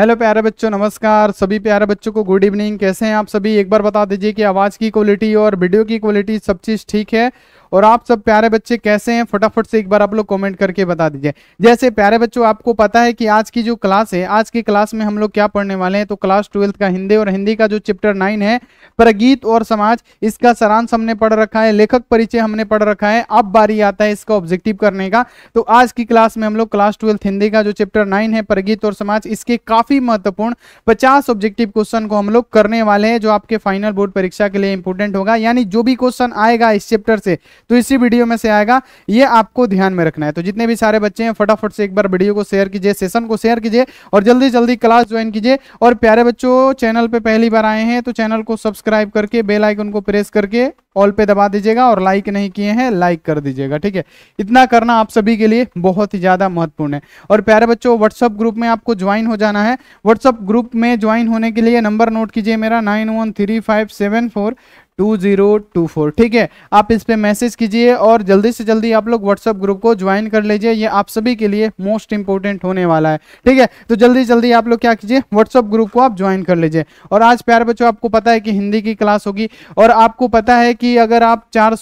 hello प्यारे बच्चों नमस्कार सभी प्यारे बच्चों को गुड इवनिंग कैसे हैं आप सभी एक बार बता दीजिए कि आवाज़ की क्वालिटी और वीडियो की क्वालिटी सब चीज़ ठीक है और आप सब प्यारे बच्चे कैसे हैं फटाफट से एक बार आप लोग कमेंट करके बता दीजिए जैसे प्यारे बच्चों आपको पता है कि आज की जो क्लास है आज की क्लास में हम लोग क्या पढ़ने वाले हैं तो क्लास ट्वेल्थ का हिंदी और हिंदी का जो चैप्टर नाइन है प्रगीत और समाज इसका सारांश हमने पढ़ रखा है लेखक परिचय हमने पढ़ रखा है अब बारी आता है इसका ऑब्जेक्टिव करने का तो आज की क्लास में हम लोग क्लास ट्वेल्थ हिंदी का जो चैप्टर नाइन है प्रगीत और समाज इसके काफी महत्वपूर्ण पचास ऑब्जेक्टिव क्वेश्चन को हम लोग करने वाले हैं जो आपके फाइनल बोर्ड परीक्षा के लिए इंपोर्टेंट होगा यानी जो भी क्वेश्चन आएगा इस चैप्टर से तो इसी वीडियो में से आएगा ये आपको ध्यान में रखना है तो जितने भी सारे बच्चे हैं फटाफट से एक बार वीडियो को शेयर कीजिए सेशन को शेयर कीजिए और जल्दी जल्दी क्लास ज्वाइन कीजिए और प्यारे बच्चों चैनल पर पहली बार आए हैं तो चैनल को सब्सक्राइब करके बेलाइकन को प्रेस करके ऑल पे दबा दीजिएगा और लाइक नहीं किए हैं लाइक कर दीजिएगा ठीक है इतना करना आप सभी के लिए बहुत ही ज़्यादा महत्वपूर्ण है और प्यारे बच्चों व्हाट्सअप ग्रुप में आपको ज्वाइन हो जाना है व्हाट्सअप ग्रुप में ज्वाइन होने के लिए नंबर नोट कीजिए मेरा nine one three five seven four two zero two four ठीक है आप इस पर मैसेज कीजिए और जल्दी से जल्दी आप लोग व्हाट्सअप ग्रुप को ज्वाइन कर लीजिए ये आप सभी के लिए मोस्ट इंपॉर्टेंट होने वाला है ठीक है तो जल्दी जल्दी आप लोग क्या कीजिए व्हाट्सअप ग्रुप को आप ज्वाइन कर लीजिए और आज प्यार बच्चों आपको पता है कि हिंदी की क्लास होगी और आपको पता है कि अगर आप चार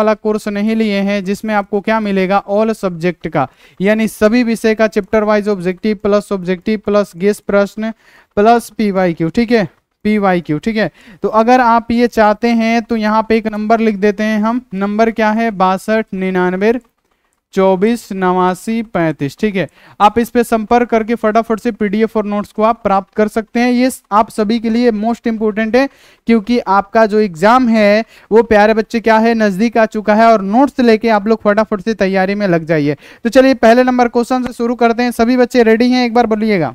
वाला कोर्स नहीं लिए हैं जिसमें आपको क्या मिलेगा ऑल सब्जेक्ट का यानी सभी विषय का chapter wise objective plus objective plus guess प्रश्न प्लस पी वाई क्यू ठीक है पी वाई क्यू ठीक है तो अगर आप ये चाहते हैं तो यहाँ पे एक नंबर लिख देते हैं हम नंबर क्या है बासठ निन्यानवे चौबीस नवासी पैंतीस ठीक है आप इस पे संपर्क करके फटाफट से पीडीएफ और नोट्स को आप प्राप्त कर सकते हैं ये आप सभी के लिए मोस्ट इंपॉर्टेंट है क्योंकि आपका जो एग्जाम है वो प्यारे बच्चे क्या है नजदीक आ चुका है और नोट्स लेके आप लोग फटाफट से तैयारी में लग जाइए तो चलिए पहले नंबर क्वेश्चन से शुरू करते हैं सभी बच्चे रेडी हैं एक बार बोलिएगा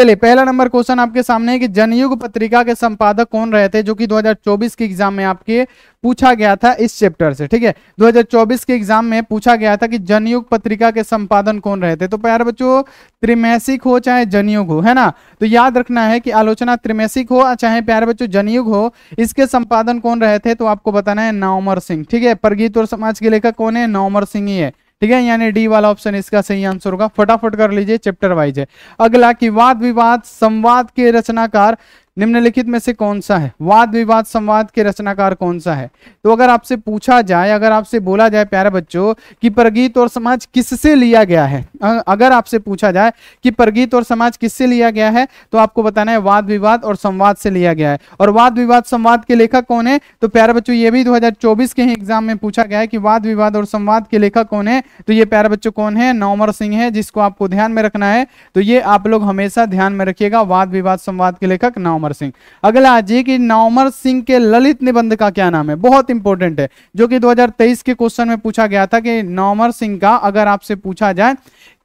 चलिए पहला नंबर क्वेश्चन आपके सामने है कि जनयुग पत्रिका के संपादक कौन रहे थे जो कि 2024 के एग्जाम में आपके पूछा गया था इस चैप्टर से ठीक है 2024 के एग्जाम में पूछा गया था कि जनयुग पत्रिका के संपादन कौन रहे थे तो प्यार बच्चों त्रिमैसिक हो चाहे जनयुग हो है ना तो याद रखना है कि आलोचना त्रिमैसिक हो चाहे प्यार बच्चों जनयुग हो इसके संपादन कौन रहे थे तो आपको बताना है नवमर सिंह ठीक है परगीत और समाज के लेखक कौन है नवमर सिंह ही है ठीक है यानी डी वाला ऑप्शन इसका सही आंसर होगा फटाफट कर लीजिए चैप्टर वाइज है अगला कि वाद विवाद संवाद के रचनाकार निम्नलिखित में से कौन सा है वाद विवाद संवाद के रचनाकार कौन सा है तो अगर आपसे पूछा जाए अगर आपसे बोला जाए प्यारे बच्चों कि प्रगीत और समाज किससे लिया गया है अगर आपसे पूछा जाए कि प्रगीत और समाज किससे लिया गया है तो आपको बताना है वाद विवाद और संवाद से लिया गया है और वाद विवाद संवाद के लेखक कौन है तो प्यारे बच्चों ये भी दो के ही एग्जाम में पूछा गया है कि वाद विवाद और संवाद के लेखक कौन है तो ये प्यारे बच्चों कौन है नौमर सिंह है जिसको आपको ध्यान में रखना है तो ये आप लोग हमेशा ध्यान में रखिएगा वाद विवाद संवाद के लेखक नवमर नवमर सिंह अगला जी कि नवमर सिंह के ललित निबंध का क्या नाम है बहुत इंपॉर्टेंट है जो कि 2023 के क्वेश्चन में पूछा गया था कि नवमर सिंह का अगर आपसे पूछा जाए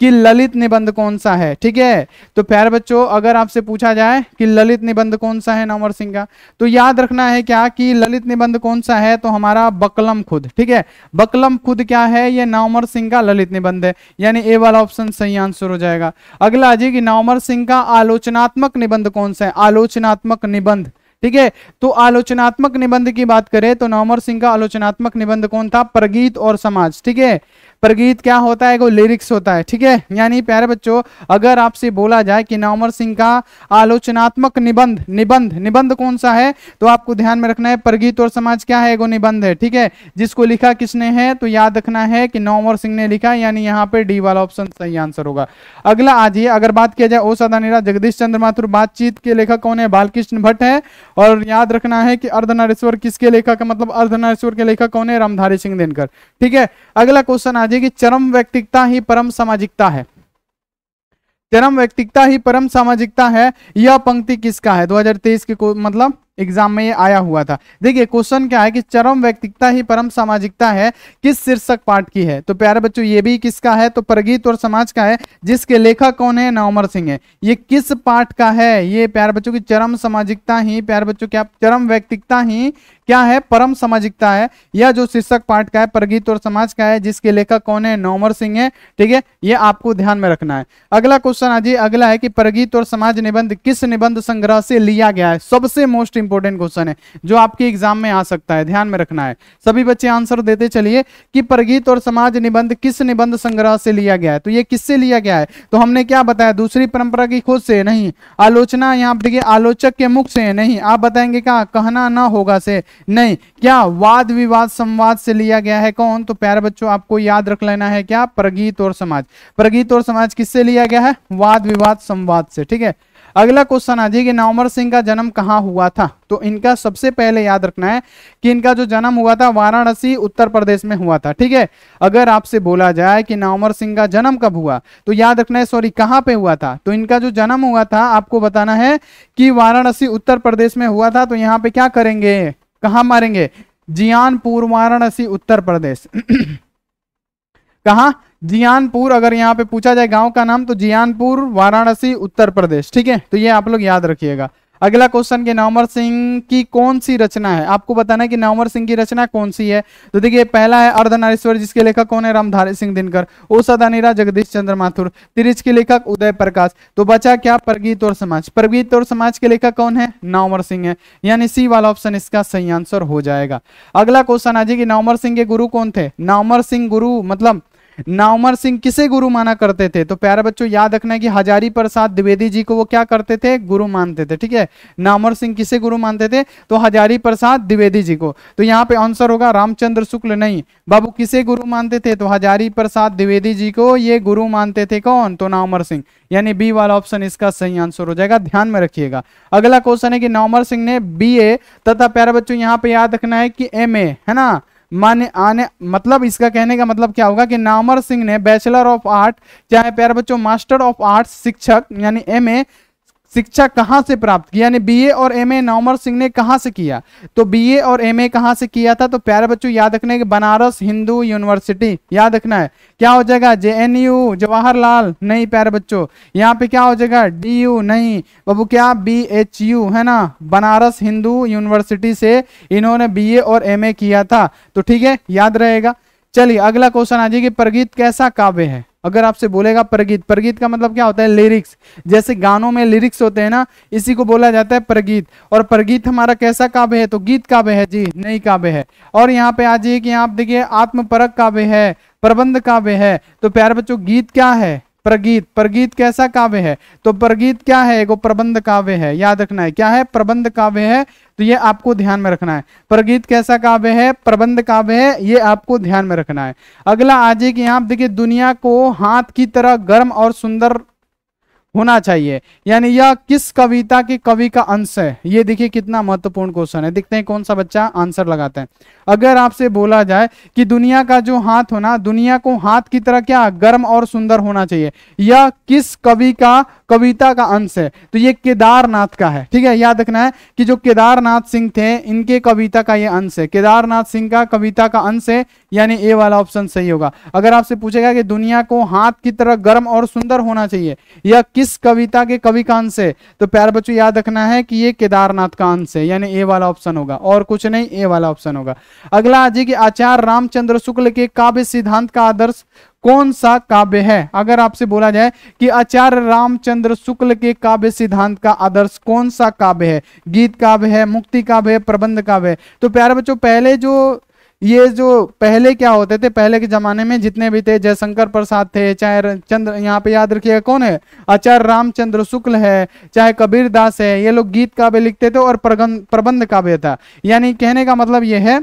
कि ललित निबंध कौन सा है ठीक है तो प्यारे बच्चों अगर आपसे पूछा जाए कि ललित निबंध कौन सा है नवंबर सिंह का तो याद रखना है क्या कि ललित निबंध कौन सा है तो हमारा बकलम खुद ठीक है बकलम खुद क्या है ये नवमर सिंह का ललित निबंध है यानी ए वाला ऑप्शन सही आंसर हो जाएगा अगला जी कि नवमर सिंह का आलोचनात्मक निबंध कौन सा है आलोचनात्मक निबंध ठीक है तो आलोचनात्मक निबंध की बात करें तो नवमर सिंह का आलोचनात्मक निबंध कौन था प्रगीत और समाज ठीक है प्रगीत क्या होता है वो लिरिक्स होता है ठीक है यानी प्यारे बच्चों अगर आपसे बोला जाए कि नवमर सिंह का आलोचनात्मक निबंध निबंध निबंध कौन सा है तो आपको ध्यान में रखना है प्रगीत और समाज क्या है वो निबंध है ठीक है जिसको लिखा किसने है तो याद रखना है कि नवमर सिंह ने लिखा यानी यहाँ पे डी वाला ऑप्शन सही आंसर होगा अगला आज जाइए अगर बात किया जाए ओ सदानीरा जगदीश चंद्र माथुर बातचीत के लेखक कौन है बालकृष्ण भट्ट है और याद रखना है कि अर्धनारेश्वर किसके लेखक मतलब अर्धनारेश्वर के लेखक कौन है रामधारी सिंह दिनकर ठीक है अगला क्वेश्चन आज समझे कि चरम व्यक्तिकता ही परम सामाजिकता है चरम व्यक्तिकता ही परम सामाजिकता है यह पंक्ति किसका है 2023 के मतलब एग्जाम में ये आया हुआ था देखिए क्वेश्चन क्या है कि चरम व्यक्तिकता ही परम सामाजिकता है किस शीर्षक पाठ की है तो प्यारे बच्चों ये भी किसका है तो प्रगीत और समाज का है जिसके लेखक कौन है नवमर सिंह है ये किस पाठ का है ये प्यारे बच्चों की चरम सामाजिकता ही प्यारे बच्चों क्या चरम व्यक्तिकता ही क्या है परम सामाजिकता है यह जो शीर्षक पाठ का है प्रगीत और समाज का है जिसके लेखक कौन है नवमर सिंह है ठीक है ये आपको ध्यान में रखना है अगला क्वेश्चन आज अगला है कि प्रगीत और समाज निबंध किस निबंध संग्रह से लिया गया है सबसे मोस्ट इंपोर्टेंट क्वेश्चन है जो आपके एग्जाम में आ सकता है ध्यान में रखना है सभी बच्चे आंसर देते चलिए कि प्रगीत और समाज निबंध किस निबंध संग्रह से लिया गया है तो ये किससे लिया गया है तो हमने क्या बताया दूसरी परंपरा की खोज से नहीं आलोचना यहाँ देखिए आलोचक के मुख से नहीं आप बताएंगे क्या कहना ना होगा से नहीं क्या वाद विवाद संवाद से लिया गया है कौन तो प्यारे बच्चों आपको याद रख लेना है क्या प्रगीत और समाज प्रगीत और समाज किससे लिया गया है वाद विवाद संवाद से ठीक है अगला क्वेश्चन आ कि नवंबर सिंह का जन्म कहाँ हुआ था तो इनका सबसे पहले याद रखना है कि इनका जो जन्म हुआ था वाराणसी उत्तर प्रदेश में हुआ था ठीक है अगर आपसे बोला जाए कि नवंबर सिंह का जन्म कब हुआ तो याद रखना है सॉरी कहाँ पे हुआ था तो इनका जो जन्म हुआ था आपको बताना है कि वाराणसी उत्तर प्रदेश में हुआ था तो यहाँ पे क्या करेंगे कहा मारेंगे जियानपुर वाराणसी उत्तर प्रदेश कहा जियानपुर अगर यहाँ पे पूछा जाए गांव का नाम तो जियानपुर वाराणसी उत्तर प्रदेश ठीक है तो ये आप लोग याद रखिएगा अगला क्वेश्चन के नवमर सिंह की कौन सी रचना है आपको बताना है कि नवंबर सिंह की रचना कौन सी है तो देखिए पहला है अर्धनारेश्वर जिसके लेखक कौन है रामधारी सिंह दिनकर ओसा दानीरा जगदीश चंद्र माथुर तिरिज के लेखक उदय प्रकाश तो बचा क्या प्रगीत और समाज प्रगीत और समाज के लेखक कौन है नवंबर सिंह है यानी सी वाला ऑप्शन इसका सही आंसर हो जाएगा अगला क्वेश्चन आज कि नवमर सिंह के गुरु कौन थे नवंबर सिंह गुरु मतलब नावमर सिंह किसे गुरु माना करते थे तो प्यारे बच्चों याद रखना है कि हजारी प्रसाद द्विवेदी जी को वो क्या करते थे गुरु मानते थे ठीक है नावमर सिंह किसे गुरु मानते थे तो हजारी प्रसाद द्विवेदी जी को तो यहाँ पे आंसर होगा रामचंद्र शुक्ल नहीं बाबू किसे गुरु मानते थे तो हजारी प्रसाद द्विवेदी जी को ये गुरु मानते थे कौन तो नावमर सिंह यानी बी वाला ऑप्शन इसका सही आंसर हो जाएगा ध्यान में रखिएगा अगला क्वेश्चन है कि नावमर सिंह ने बी तथा प्यारे बच्चों यहाँ पे याद रखना है कि एम है ना माने आने मतलब इसका कहने का मतलब क्या होगा कि नामर सिंह ने बैचलर ऑफ आर्ट चाहे प्यारे बच्चों मास्टर ऑफ आर्ट्स शिक्षक यानी एम शिक्षा कहाँ से प्राप्त की यानी बीए और एमए नवमर सिंह ने कहाँ से किया तो बीए और एमए कहाँ से किया था तो प्यारे बच्चों याद रखने के बनारस हिंदू यूनिवर्सिटी याद रखना है क्या हो जाएगा जेएनयू जवाहरलाल नहीं प्यारे बच्चों यहाँ पे क्या हो जाएगा डीयू नहीं बाबू क्या बी एच यू है ना बनारस हिंदू यूनिवर्सिटी से इन्होंने बी और एम किया था तो ठीक है याद रहेगा चलिए अगला क्वेश्चन आ जाएगी प्रगीत कैसा काव्य है अगर आपसे बोलेगा प्रगीत प्रगीत का मतलब क्या होता है लिरिक्स जैसे गानों में लिरिक्स होते हैं ना इसी को बोला जाता है प्रगीत और प्रगीत हमारा कैसा काव्य है तो गीत काव्य है जी नई काव्य है और यहाँ पे आ जाइए कि आप देखिए आत्मपरक काव्य है प्रबंध काव्य है तो प्यारे बच्चों गीत क्या है प्रगीत प्रगीत कैसा काव्य है तो प्रगीत क्या है एगो प्रबंध काव्य है याद रखना है क्या है प्रबंध काव्य है तो ये आपको ध्यान में रखना है प्रगीत कैसा काव्य है प्रबंध काव्य है ये आपको ध्यान में रखना है अगला आज एक यहाँ देखिए दुनिया को हाथ की तरह गर्म और सुंदर होना चाहिए यानी यह किस कविता के कवि का अंश है ये देखिए कितना महत्वपूर्ण क्वेश्चन है देखते हैं कौन सा बच्चा आंसर लगाते हैं अगर आपसे बोला जाए कि दुनिया का जो हाथ होना दुनिया को हाथ की तरह क्या गर्म और सुंदर होना चाहिए यह किस कवि का कविता का अंश है तो ये केदारनाथ का है ठीक है याद रखना है कि जो केदारनाथ सिंह थे इनके कविता का ये अंश है केदारनाथ सिंह का कविता का अंश है यानी ए वाला ऑप्शन सही होगा अगर आपसे पूछेगा कि दुनिया को हाथ की तरह गर्म और सुंदर होना चाहिए यह किस कविता के कवि का अंश है तो प्यार बच्चों याद रखना है कि ये केदारनाथ का अंश है यानी ए वाला ऑप्शन होगा और कुछ नहीं ए वाला ऑप्शन होगा अगला जी कि आचार्य रामचंद्र शुक्ल के काव्य सिद्धांत का आदर्श कौन सा काव्य है अगर आपसे बोला जाए कि आचार्य रामचंद्र शुक्ल के काव्य सिद्धांत का आदर्श कौन सा काव्य है गीत काव्य है मुक्ति काव्य है प्रबंध काव्य है तो प्यारे बच्चों पहले जो ये जो पहले क्या होते थे पहले के जमाने में जितने भी थे जयशंकर प्रसाद थे चाहे चंद्र यहाँ पे याद रखिएगा कौन है आचार्य रामचंद्र शुक्ल है चाहे कबीर दास है ये लोग गीत काव्य लिखते थे और प्रबंध काव्य था यानी कहने का मतलब ये है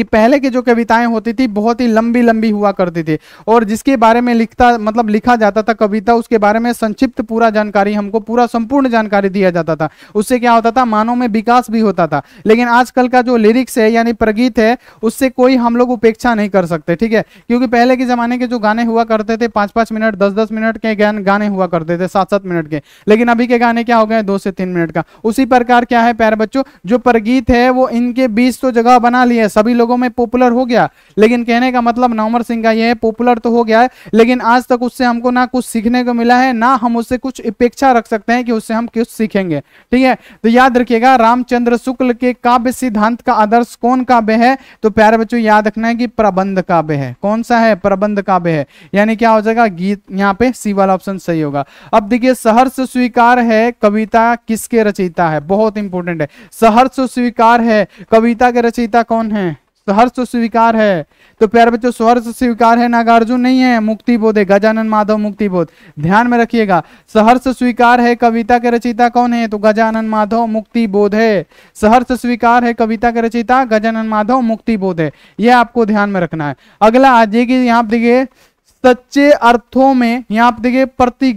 कि पहले की जो कविताएं होती थी बहुत ही लंबी लंबी हुआ करती थी और जिसके बारे में लिखता मतलब लिखा जाता था कविता उसके बारे में संक्षिप्त पूरा जानकारी हमको पूरा संपूर्ण जानकारी दिया जाता था उससे क्या होता था मानव में विकास भी होता था लेकिन आजकल का जो लिरिक्स है यानी प्रगीत है उससे कोई हम लोग उपेक्षा नहीं कर सकते ठीक है क्योंकि पहले के जमाने के जो गाने हुआ करते थे पांच पांच मिनट दस दस मिनट के गाने हुआ करते थे सात सात मिनट के लेकिन अभी के गाने क्या हो गए दो से तीन मिनट का उसी प्रकार क्या है प्यार बच्चों जो प्रगीत है वो इनके बीस तो जगह बना ली सभी लोग लोगों में पॉपुलर हो गया लेकिन कहने का मतलब नवमर सिंह का यह है पॉपुलर तो हो गया है लेकिन आज तक उससे हमको ना कुछ सीखने को मिला है ना हम उससे कुछ अपेक्षा रख सकते हैं कि उससे हम कुछ सीखेंगे ठीक है तो याद रखिएगा रामचंद्र शुक्ल के काव्य सिद्धांत का आदर्श कौन काव्य है तो प्यारे बच्चों याद रखना है कि प्रबंध काव्य है कौन सा है प्रबंध काव्य है यानी क्या हो जाएगा गीत यहाँ पे सी वाला ऑप्शन सही होगा अब देखिए सहर्ष स्वीकार है कविता किसके रचयिता है बहुत इंपॉर्टेंट है सहर्ष स्वीकार है कविता के रचयिता कौन है तो हर्ष स्वीकार है तो प्यारे बच्चों सहर्ष स्वीकार है नागार्जुन नहीं है मुक्ति बोध है गजानन माधव मुक्ति बोध ध्यान में रखिएगा सहर्ष स्वीकार है कविता के रचिता कौन है तो गजानन माधव मुक्ति बोध है सहर्ष स्वीकार है कविता के रचिता गजानन माधव मुक्ति बोध है यह आपको ध्यान में रखना है अगला आज ये यहाँ पर देखिए सच्चे अर्थों में यहाँ पर देखिए प्रति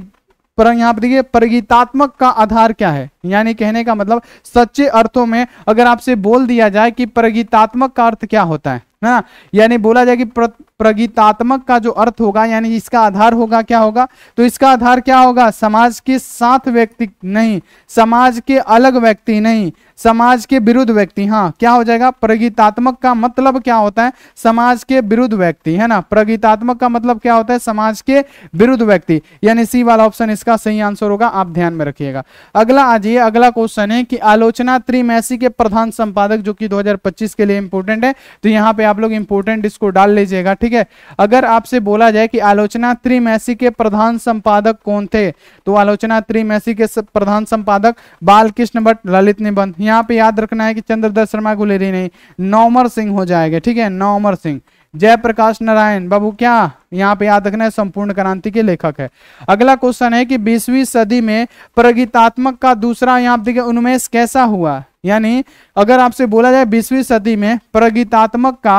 पर यहाँ पर देखिए प्रगीतात्मक का आधार क्या है यानी कहने का मतलब सच्चे अर्थों में अगर आपसे बोल दिया जाए कि प्रगीतात्मक का अर्थ क्या होता है ना यानी बोला जाए कि प्र, प्रगीतात्मक का जो अर्थ होगा यानी इसका आधार होगा क्या होगा तो इसका आधार क्या होगा समाज के साथ व्यक्ति नहीं समाज के अलग व्यक्ति नहीं समाज के विरुद्ध व्यक्ति हाँ क्या हो जाएगा प्रगीतात्मक का मतलब क्या होता है समाज के विरुद्ध व्यक्ति है ना प्रगीतात्मक का मतलब क्या होता है समाज के विरुद्ध व्यक्ति यानी सी वाला ऑप्शन इसका सही आंसर होगा आप ध्यान में रखिएगा अगला अजीत चलिए अगला क्वेश्चन है कि आलोचना त्रिमैसी के प्रधान संपादक जो कि 2025 के लिए इंपोर्टेंट है तो यहाँ पे आप लोग इंपोर्टेंट इसको डाल लीजिएगा ठीक है अगर आपसे बोला जाए कि आलोचना त्रिमैसी के प्रधान संपादक कौन थे तो आलोचना त्रिमैसी के प्रधान संपादक बालकृष्ण भट्ट ललित निबंध यहाँ पे याद रखना है कि चंद्रदत्त शर्मा गुलेरी नहीं नौमर सिंह हो जाएगा ठीक है नौमर सिंह जयप्रकाश नारायण बाबू क्या यहाँ पे याद रखना है संपूर्ण क्रांति के लेखक है अगला क्वेश्चन है कि बीसवीं सदी में प्रगीतात्मक का दूसरा यहाँ देखिए उन्मेष कैसा हुआ यानी अगर आपसे बोला जाए बीसवीं सदी में प्रगीतात्मक का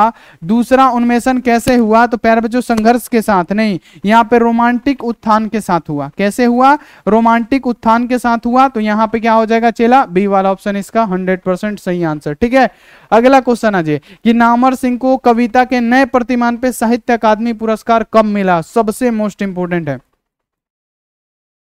दूसरा उन्मेषण कैसे हुआ तो पैर बच्चों संघर्ष के साथ नहीं यहाँ पे रोमांटिक उत्थान के साथ हुआ कैसे हुआ रोमांटिक उत्थान के साथ हुआ तो यहाँ पे क्या हो जाएगा चेला बी वाला ऑप्शन इसका हंड्रेड परसेंट सही आंसर ठीक है अगला क्वेश्चन आज कि नामर सिंह को कविता के नए प्रतिमान पे साहित्य अकादमी पुरस्कार कब मिला सबसे मोस्ट इंपोर्टेंट है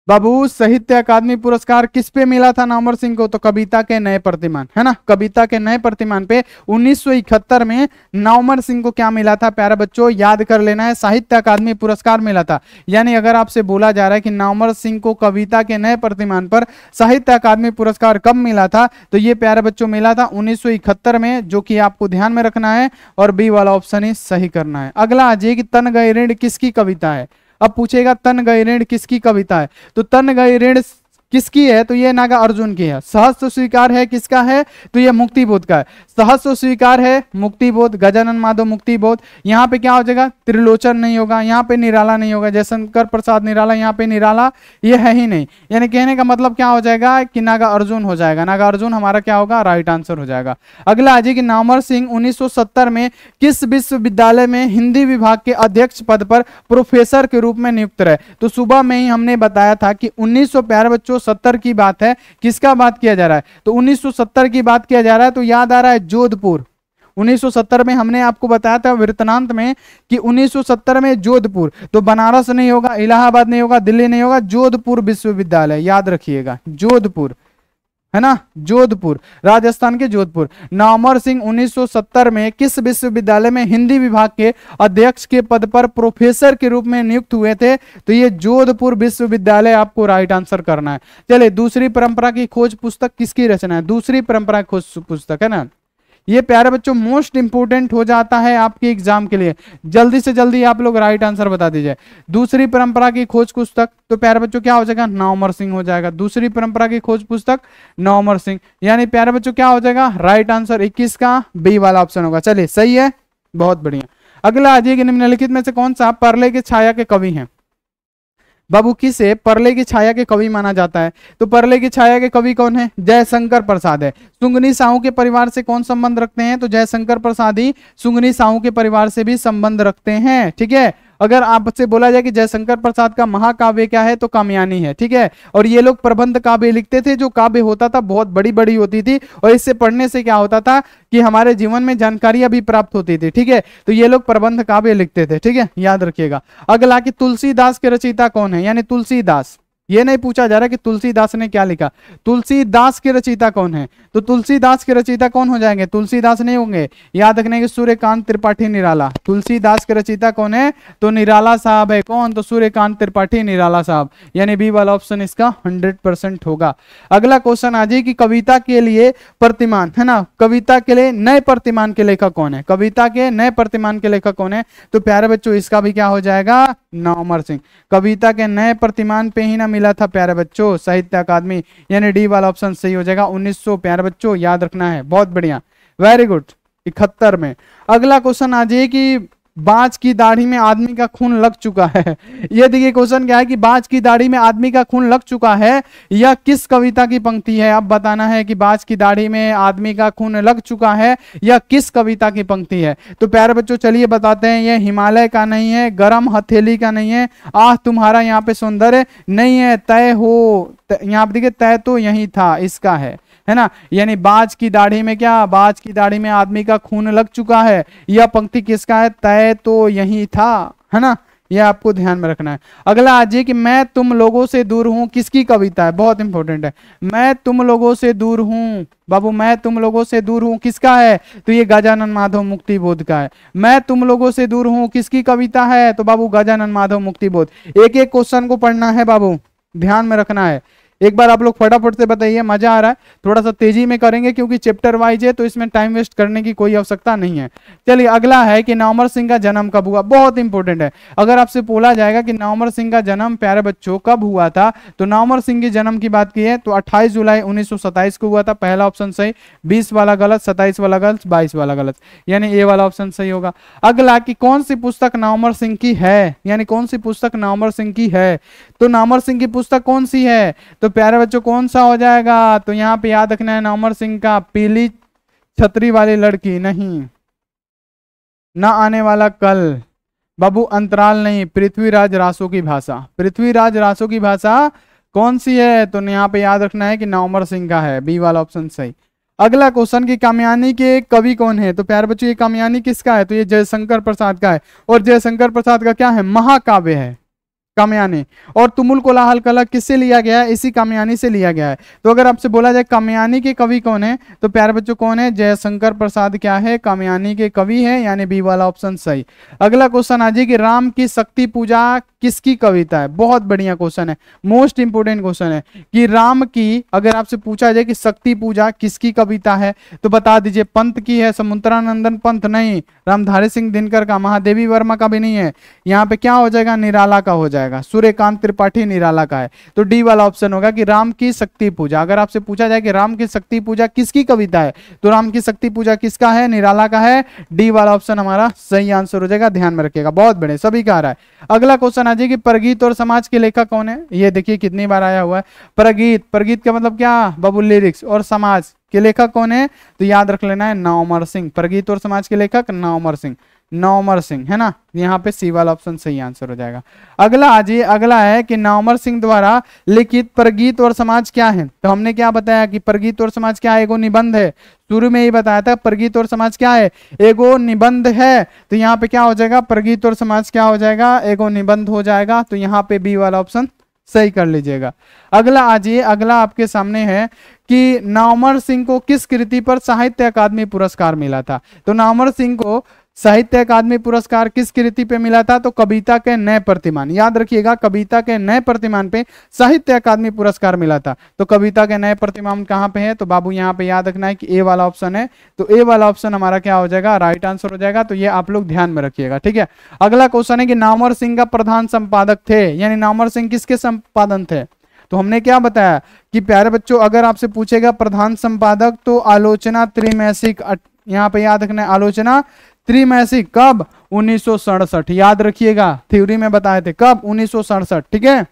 बाबू साहित्य अकादमी पुरस्कार किस पे मिला था नामवर सिंह को तो कविता के नए प्रतिमान है ना कविता के नए प्रतिमान पे 1971 में नामवर सिंह को क्या मिला था प्यारे बच्चों याद कर लेना है साहित्य अकादमी पुरस्कार मिला था यानी अगर आपसे बोला जा रहा है कि नामवर सिंह को कविता के नए प्रतिमान पर साहित्य अकादमी पुरस्कार कब मिला था तो ये प्यारे बच्चों मिला था उन्नीस में जो कि आपको ध्यान में रखना है और बी वाला ऑप्शन ही सही करना है अगला अजय कि तन गई ऋण किसकी कविता है अब पूछेगा तन गए ऋण किसकी कविता है तो तन गए ऋण किसकी है तो ये नागा अर्जुन की है सहस्त्र स्वीकार है किसका है तो ये मुक्ति बोध का है सहस्व स्वीकार है मुक्ति बोध गजानन माधव मुक्ति बोध यहाँ पे क्या हो जाएगा त्रिलोचन नहीं होगा यहाँ पे निराला नहीं होगा जयशंकर प्रसाद निराला यहाँ पे निराला ये है ही नहीं यानी कहने का मतलब क्या हो जाएगा कि नागा अर्जुन हो जाएगा नागा अर्जुन हमारा क्या होगा राइट आंसर हो जाएगा अगला आज की नामर सिंह उन्नीस में किस विश्वविद्यालय में हिंदी विभाग के अध्यक्ष पद पर प्रोफेसर के रूप में नियुक्त रहे तो सुबह में ही हमने बताया था कि उन्नीस बच्चों 1970 की बात है किसका बात किया जा रहा है तो 1970 की बात किया जा रहा है तो याद आ रहा है जोधपुर 1970 में हमने आपको बताया था वृतनांत में कि 1970 में जोधपुर तो बनारस नहीं होगा इलाहाबाद नहीं होगा दिल्ली नहीं होगा जोधपुर विश्वविद्यालय याद रखिएगा जोधपुर है ना जोधपुर राजस्थान के जोधपुर नामर सिंह 1970 में किस विश्वविद्यालय में हिंदी विभाग के अध्यक्ष के पद पर प्रोफेसर के रूप में नियुक्त हुए थे तो ये जोधपुर विश्वविद्यालय आपको राइट आंसर करना है चले दूसरी परंपरा की खोज पुस्तक किसकी रचना है दूसरी परंपरा खोज पुस्तक है ना ये प्यारे बच्चों मोस्ट इंपोर्टेंट हो जाता है आपके एग्जाम के लिए जल्दी से जल्दी आप लोग राइट आंसर बता दीजिए दूसरी परंपरा की खोज पुस्तक तो प्यारे बच्चों क्या हो जाएगा नवमर सिंह हो जाएगा दूसरी परंपरा की खोज पुस्तक नवमर सिंह यानी प्यारे बच्चों क्या हो जाएगा राइट आंसर इक्कीस का बी वाला ऑप्शन होगा चलिए सही है बहुत बढ़िया अगला आज निम्नलिखित में से कौन सा परले के छाया के कवि हैं बाबू किसे परले की छाया के कवि माना जाता है तो परले की छाया के कवि कौन है जयशंकर प्रसाद है सुंगनी साहू के परिवार से कौन संबंध रखते हैं तो जयशंकर प्रसाद ही सुंगनी साहू के परिवार से भी संबंध रखते हैं ठीक है अगर आपसे बोला जाए कि जयशंकर प्रसाद का महाकाव्य क्या है तो कामयानी है ठीक है और ये लोग प्रबंध काव्य लिखते थे जो काव्य होता था बहुत बड़ी बड़ी होती थी और इससे पढ़ने से क्या होता था कि हमारे जीवन में जानकारियां भी प्राप्त होती थी ठीक है तो ये लोग प्रबंध काव्य लिखते थे ठीक है याद रखिएगा अगला कि तुलसीदास के रचयिता कौन है यानी तुलसीदास ये नहीं पूछा जा रहा कि तुलसीदास ने क्या लिखा तुलसीदास के रचयिता कौन है तो तुलसीदास के रचयिता कौन हो जाएंगे तुलसीदास नहीं होंगे याद रखने की सूर्यकांत त्रिपाठी निराला तुलसीदास के रचयिता कौन है तो निराला साहब है कौन तो सूर्यकांत त्रिपाठी निराला साहब यानी बी वाला ऑप्शन इसका हंड्रेड होगा अगला क्वेश्चन आ जाए कि कविता के लिए प्रतिमान है ना कविता के लिए नए प्रतिमान के लेखक कौन है कविता के नए प्रतिमान के लेखक कौन है तो प्यारे बच्चों इसका भी क्या हो जाएगा नवमर सिंह कविता के नए प्रतिमान पे ही ना मिला था प्यारे बच्चों साहित्य अकादमी यानी डी वाला ऑप्शन सही हो जाएगा 1900 प्यारे बच्चों याद रखना है बहुत बढ़िया वेरी गुड इकहत्तर में अगला क्वेश्चन आ जाइए कि बाज की दाढ़ी में आदमी का खून लग चुका है यह देखिए क्वेश्चन क्या है कि बाज की दाढ़ी में आदमी का खून लग चुका है यह किस कविता की पंक्ति है अब बताना है कि बाज की दाढ़ी में आदमी का खून लग चुका है यह किस कविता की पंक्ति है तो प्यारे बच्चों चलिए बताते हैं यह हिमालय का नहीं है गर्म हथेली का नहीं है आह तुम्हारा यहाँ पे सौंदर्य नहीं है तय हो यहाँ पे देखिए तय तो यही था इसका है है ना यानी बाज की दाढ़ी में क्या बाज की दाढ़ी में आदमी का खून लग चुका है यह पंक्ति किसका है तय तो यही था है ना यह आपको ध्यान में रखना है अगला आज कि मैं तुम लोगों से दूर हूँ किसकी कविता है बहुत इंपॉर्टेंट है मैं तुम लोगों से दूर हूँ बाबू मैं तुम लोगों से दूर हूँ किसका है तो ये गजानन माधव मुक्ति बोध का है मैं तुम लोगों से दूर हूँ किसकी कविता है तो बाबू गजानन माधव मुक्ति बोध एक एक क्वेश्चन को पढ़ना है बाबू ध्यान में रखना है एक बार आप लोग फटाफट से बताइए मजा आ रहा है थोड़ा सा तेजी में करेंगे क्योंकि चैप्टर वाइज है तो इसमें टाइम वेस्ट करने की कोई आवश्यकता नहीं है चलिए अगला है कि नवमर सिंह का जन्म कब हुआ बहुत इंपॉर्टेंट है अगर आपसे बोला जाएगा कि नवमर सिंह का जन्म प्यारे बच्चों कब हुआ था तो नवमर सिंह के जन्म की बात की है तो अट्ठाईस जुलाई उन्नीस को हुआ था पहला ऑप्शन सही बीस वाला गलत सताइस वाला गलत बाईस वाला गलत यानी ए वाला ऑप्शन सही होगा अगला की कौन सी पुस्तक नवमर सिंह की है यानी कौन सी पुस्तक नवंबर सिंह की है तो नामर सिंह की पुस्तक कौन सी है तो प्यारे बच्चों कौन सा हो जाएगा तो यहाँ पे याद रखना है नामर सिंह का पीली छतरी वाली लड़की नहीं ना आने वाला कल बाबू अंतराल नहीं पृथ्वीराज रासो की भाषा पृथ्वीराज रासो की भाषा कौन सी है तो यहाँ पे याद रखना है कि नामर सिंह का है बी वाला ऑप्शन सही अगला क्वेश्चन की कामयानी के कवि कौन है तो प्यारे बच्चों ये कामयानी किसका है तो ये जयशंकर प्रसाद का है और जयशंकर प्रसाद का क्या है महाकाव्य है कामयानी और तुमुल कोलाहल कला किससे लिया गया है इसी कामयानी से लिया गया है तो अगर आपसे बोला जाए कामयानी के कवि कौन है तो प्यारे बच्चों कौन है जयशंकर प्रसाद क्या है कामयानी के कवि है यानी बी वाला ऑप्शन सही अगला क्वेश्चन आ जाए कि राम की शक्ति पूजा किसकी कविता है बहुत बढ़िया क्वेश्चन है मोस्ट इंपोर्टेंट क्वेश्चन है कि राम की अगर आपसे पूछा जाए कि शक्ति पूजा किसकी कविता है तो बता दीजिए पंत की है समुद्रानंदन पंत नहीं रामधारी सिंह दिनकर का महादेवी वर्मा का भी नहीं है यहाँ पे क्या हो जाएगा निराला का हो जाएगा जाएगा सूर्यकांत त्रिपाठी निराला का है तो डी वाला ऑप्शन होगा कि राम की शक्ति पूजा अगर आपसे पूछा जाए कि राम की शक्ति पूजा किसकी कविता है तो राम की शक्ति पूजा किसका है निराला का है डी वाला ऑप्शन हमारा सही आंसर हो जाएगा ध्यान में रखिएगा बहुत बड़े सभी का आ रहा है अगला क्वेश्चन आ जाएगी प्रगीत और समाज के लेखक कौन है ये देखिए कितनी बार आया हुआ है प्रगीत प्रगीत का मतलब क्या बबुल लिरिक्स और समाज के लेखक कौन है तो याद रख लेना है नाउमर सिंह प्रगीत और समाज के लेखक नाउमर सिंह नवमर सिंह है ना यहाँ पे सी वाला ऑप्शन सही आंसर हो जाएगा अगला आज ये अगला है कि नवमर सिंह द्वारा लिखित प्रगीत और समाज क्या है तो हमने क्या बताया कि प्रगीत और समाज क्या है एगो निबंध है शुरू में ही बताया था प्रगीत और समाज क्या है एगो निबंध है तो यहाँ पे क्या हो जाएगा प्रगीत और समाज क्या हो जाएगा एगो निबंध हो जाएगा तो यहाँ पे बी वाला ऑप्शन सही कर लीजिएगा अगला आज ये अगला आपके सामने है कि नामर सिंह को किस कृति पर साहित्य अकादमी पुरस्कार मिला था तो नामर सिंह को साहित्य अकादमी पुरस्कार किस कृति पे मिला था तो कविता के नए प्रतिमान याद रखिएगा कविता के नए प्रतिमान पे साहित्य अकादमी पुरस्कार मिला था तो कविता के नए प्रतिमान कहाँ पे है तो बाबू यहाँ पे याद रखना है कि ए वाला ऑप्शन है तो ए वाला ऑप्शन हमारा क्या हो जाएगा राइट आंसर हो जाएगा तो ये आप लोग ध्यान में रखिएगा ठीक है अगला क्वेश्चन है कि नामर सिंह का प्रधान संपादक थे यानी नामर सिंह किसके संपादन थे तो हमने क्या बताया कि प्यारे बच्चों अगर आपसे पूछेगा प्रधान संपादक तो आलोचना त्रिमैसिक यहाँ पे याद रखना है आलोचना त्रिमैसी कब उन्नीस याद रखिएगा थ्योरी में बताए थे कब उन्नीस ठीक है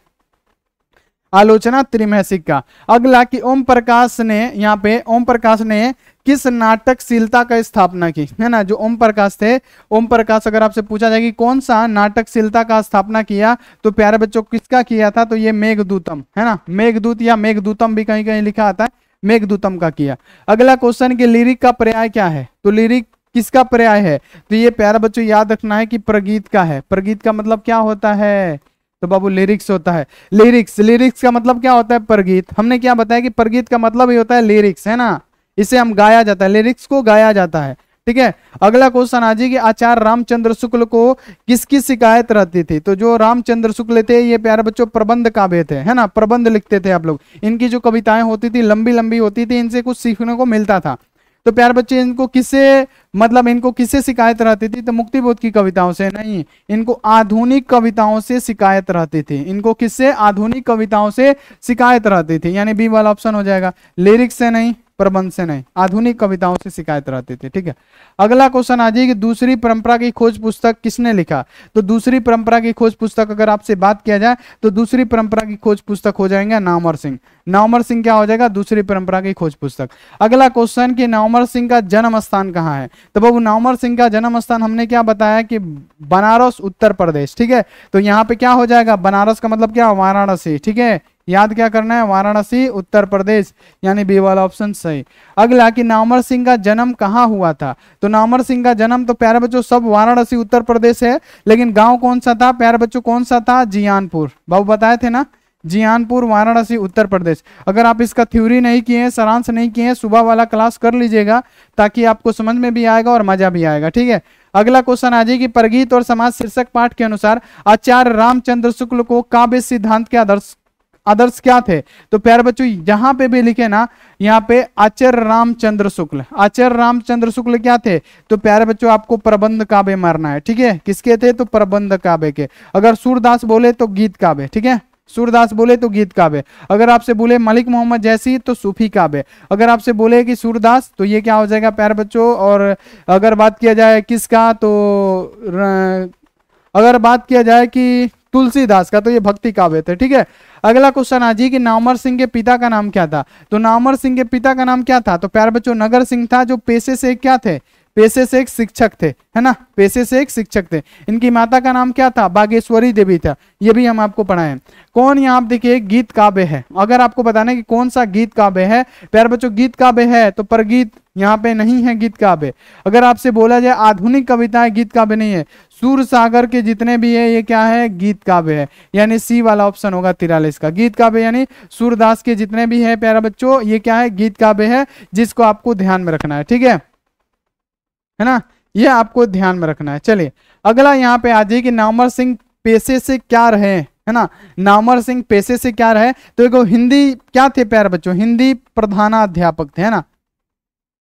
आलोचना त्रिमैसिक का अगला कि ओम प्रकाश ने यहाँ पे ओम प्रकाश ने किस नाटकशीलता का स्थापना की है ना जो ओम प्रकाश थे ओम प्रकाश अगर आपसे पूछा जाए कि कौन सा नाटकशीलता का स्थापना किया तो प्यारे बच्चों किसका किया था तो ये मेघदूतम है ना मेघदूत या मेघदूतम भी कहीं कहीं लिखा आता है मेघदूतम का किया अगला क्वेश्चन की लिरिक का पर्याय क्या है तो लिरिक किसका पर्याय है तो ये प्यारा बच्चों याद रखना है कि प्रगीत का है प्रगीत का मतलब क्या होता है तो बाबू लिरिक्स होता है लिरिक्स लिरिक्स का मतलब क्या होता है प्रगीत हमने क्या बताया कि प्रगीत का मतलब ही होता है लिरिक्स है ना इसे हम गाया जाता है लिरिक्स को गाया जाता है ठीक है अगला क्वेश्चन आज कि आचार्य रामचंद्र शुक्ल को किसकी शिकायत रहती थी तो जो रामचंद्र शुक्ल थे ये प्यारे बच्चों प्रबंध काव्य थे है ना प्रबंध लिखते थे आप लोग इनकी जो कविताएं होती थी लंबी लंबी होती थी इनसे कुछ सीखने को मिलता था तो प्यार बच्चे इनको किससे मतलब इनको किससे शिकायत रहती थी तो मुक्तिबोध की कविताओं से नहीं इनको आधुनिक कविताओं से शिकायत रहती थी इनको किससे आधुनिक कविताओं से शिकायत रहती थी यानी बी वाला ऑप्शन हो जाएगा लिरिक्स से नहीं प्रबंध से नहीं आधुनिक कविताओं से शिकायत रहते थे ठीक है अगला क्वेश्चन आ जाइए कि दूसरी परंपरा की खोज पुस्तक किसने लिखा तो दूसरी परंपरा की खोज पुस्तक अगर आपसे बात किया जाए तो दूसरी परंपरा की खोज पुस्तक हो जाएंगे नामर सिंह नामर सिंह क्या हो जाएगा दूसरी परंपरा की खोज पुस्तक अगला क्वेश्चन कि नामर सिंह का जन्म स्थान कहाँ है तो बाबू नामर सिंह का जन्म स्थान हमने क्या बताया कि बनारस उत्तर प्रदेश ठीक है तो यहाँ पे क्या हो जाएगा बनारस का मतलब क्या वाराणसी ठीक है याद क्या करना है वाराणसी उत्तर प्रदेश यानी बी वाला ऑप्शन सही अगला कि नामर सिंह का जन्म कहाँ हुआ था तो नामर सिंह का जन्म तो प्यारे बच्चों सब वाराणसी उत्तर प्रदेश है लेकिन गांव कौन सा था प्यारे बच्चों कौन सा था जियानपुर बाबू बताए थे ना जियानपुर वाराणसी उत्तर प्रदेश अगर आप इसका थ्योरी नहीं किए हैं सारांश नहीं किए हैं सुबह वाला क्लास कर लीजिएगा ताकि आपको समझ में भी आएगा और मजा भी आएगा ठीक है अगला क्वेश्चन आ जाए कि परगीत और समाज शीर्षक पाठ के अनुसार आचार्य रामचंद्र शुक्ल को काव्य सिद्धांत के आदर्श अदर्स क्या थे तो प्यारे बच्चों यहां पे भी लिखे ना यहाँ पे आचार्य रामचंद्र शुक्ल आचार्य रामचंद्र शुक्ल क्या थे तो प्यारे बच्चों आपको प्रबंध काबे मारना है ठीक है किसके थे तो प्रबंध काबे के अगर सूरदास बोले तो गीत काव्य ठीक है सूरदास बोले तो गीत काव्य अगर आपसे बोले मलिक मोहम्मद जैसी तो सूफी काबे अगर आपसे बोले कि सूरदास तो ये क्या हो जाएगा प्यारे बच्चों और अगर बात किया जाए किसका तो अगर बात किया जाए कि तुलसीदास का तो ये भक्ति काव्य थे ठीक है अगला क्वेश्चन आज कि नामर सिंह के पिता का नाम क्या था तो नामर सिंह के पिता का नाम क्या था तो प्यार बच्चों नगर सिंह था जो पेशे से क्या थे पेशे से एक शिक्षक थे है ना पेशे से एक शिक्षक थे इनकी माता का नाम क्या था बागेश्वरी देवी था ये भी हम आपको पढ़ाए कौन यहाँ आप देखिए गीत काव्य है अगर आपको बताना है कि कौन सा गीत काव्य है प्यार बच्चों गीत काव्य है तो परगीत यहाँ पे नहीं है गीत काव्य अगर आपसे बोला जाए आधुनिक कविताएं गीत काव्य नहीं है सूर सागर के जितने भी है ये क्या है गीत काव्य है यानी सी वाला ऑप्शन होगा तिरालीस का गीत काव्य यानी सूरदास के जितने भी है प्यारा बच्चों ये क्या है गीत काव्य है जिसको आपको ध्यान में रखना है ठीक है है ना ये आपको ध्यान में रखना है चलिए अगला यहाँ पे आ जाइए कि नामर सिंह पेशे से क्या रहे है ना नामर सिंह पेशे से क्या रहे तो एक हिंदी क्या थे प्यारे बच्चों हिंदी प्रधानाध्यापक थे है ना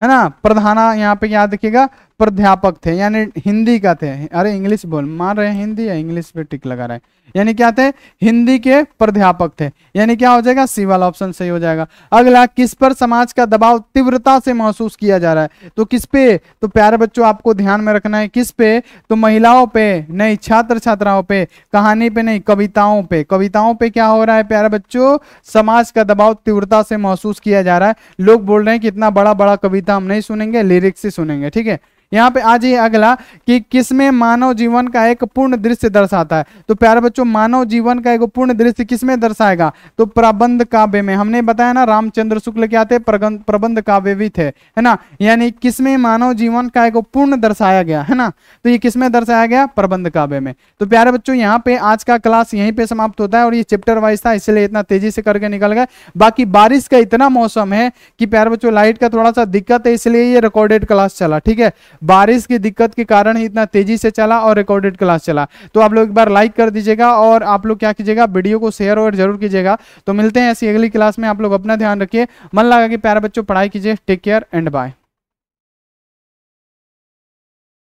है ना प्रधाना यहाँ पे याद रखिएगा प्राध्यापक थे यानी हिंदी का थे अरे इंग्लिश बोल मान रहे हैं हिंदी या इंग्लिश पे टिक लगा रहे हैं यानी क्या थे हिंदी के प्राध्यापक थे यानी क्या हो जाएगा सी वाला ऑप्शन सही हो जाएगा अगला किस पर समाज का दबाव तीव्रता से महसूस किया जा रहा है तो किस पे तो प्यारे बच्चों आपको ध्यान में रखना है किस पे तो महिलाओं पे नहीं छात्र छात्राओं पे कहानी पे नहीं कविताओं पे कविताओं पे क्या हो रहा है प्यारे बच्चों समाज का दबाव तीव्रता से महसूस किया जा रहा है लोग बोल रहे हैं कि इतना बड़ा बड़ा कविता हम नहीं सुनेंगे लिरिक्स ही सुनेंगे ठीक है यहाँ पे आज ये अगला कि किसमें मानव जीवन का एक पूर्ण दृश्य दर्शाता है तो प्यारे बच्चों मानव जीवन का एक पूर्ण दृश्य किसमें दर्शाएगा तो प्रबंध काव्य में हमने बताया ना रामचंद्र शुक्ल क्या थे प्रबंध काव्य भी थे है ना यानी किसमें मानव जीवन का एक पूर्ण दर्शाया गया है ना तो ये किसमें दर्शाया गया प्रबंध काव्य में तो प्यारे बच्चों यहाँ पे आज का क्लास यहीं पे समाप्त होता है और ये चैप्टर वाइज था इसलिए इतना तेजी से करके निकल गए बाकी बारिश का इतना मौसम है कि प्यारे बच्चों लाइट का थोड़ा सा दिक्कत है इसलिए ये रिकॉर्डेड क्लास चला ठीक है बारिश की दिक्कत के कारण ही इतना तेजी से चला और रिकॉर्डेड क्लास चला तो आप लोग एक बार लाइक कर दीजिएगा और आप लोग क्या कीजिएगा वीडियो को शेयर और जरूर कीजिएगा तो मिलते हैं ऐसी अगली क्लास में आप लोग अपना ध्यान रखिए मन लगा कि प्यारा बच्चों पढ़ाई कीजिए टेक केयर एंड बाय